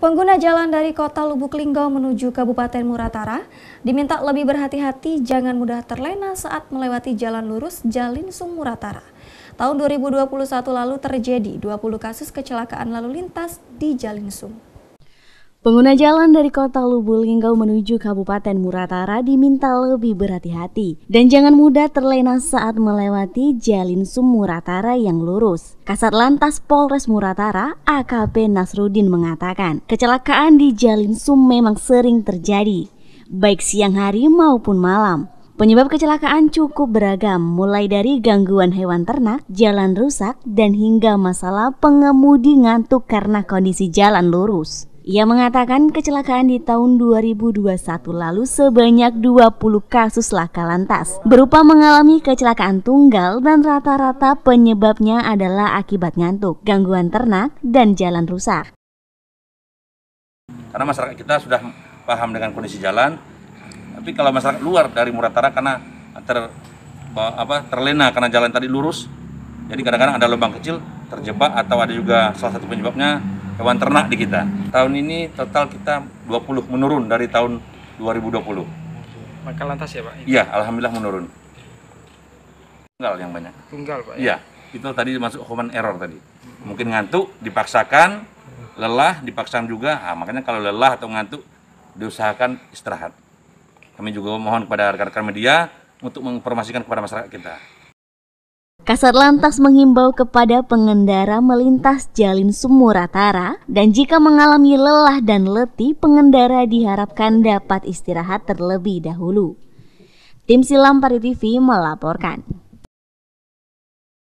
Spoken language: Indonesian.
Pengguna jalan dari kota Lubuk Linggau menuju Kabupaten Muratara diminta lebih berhati-hati jangan mudah terlena saat melewati jalan lurus Jalinsung Muratara. Tahun 2021 lalu terjadi 20 kasus kecelakaan lalu lintas di Jalinsung. Pengguna jalan dari kota Lubu Linggau menuju Kabupaten Muratara diminta lebih berhati-hati dan jangan mudah terlena saat melewati jalin Sumuratara yang lurus. Kasat Lantas Polres Muratara, AKP Nasrudin mengatakan, kecelakaan di jalin Sum memang sering terjadi, baik siang hari maupun malam. Penyebab kecelakaan cukup beragam, mulai dari gangguan hewan ternak, jalan rusak, dan hingga masalah pengemudi ngantuk karena kondisi jalan lurus. Ia mengatakan kecelakaan di tahun 2021 lalu sebanyak 20 kasus laka lantas berupa mengalami kecelakaan tunggal dan rata-rata penyebabnya adalah akibat ngantuk, gangguan ternak, dan jalan rusak. Karena masyarakat kita sudah paham dengan kondisi jalan, tapi kalau masyarakat luar dari Muratara karena ter apa terlena karena jalan tadi lurus, jadi kadang-kadang ada lubang kecil terjebak atau ada juga salah satu penyebabnya hewan ternak di kita. Tahun ini total kita 20 menurun dari tahun 2020. Maka lantas ya Pak? Iya, Alhamdulillah menurun. Tunggal yang banyak. Tunggal Pak? Ya? Iya, ya, itu tadi masuk human error tadi. Mungkin ngantuk, dipaksakan, lelah, dipaksakan juga. Nah, makanya kalau lelah atau ngantuk, diusahakan istirahat. Kami juga mohon kepada rekan-rekan media untuk menginformasikan kepada masyarakat kita. Kasat lantas menghimbau kepada pengendara melintas jalin Sumuratara dan jika mengalami lelah dan letih, pengendara diharapkan dapat istirahat terlebih dahulu. Tim Silam Pari TV melaporkan.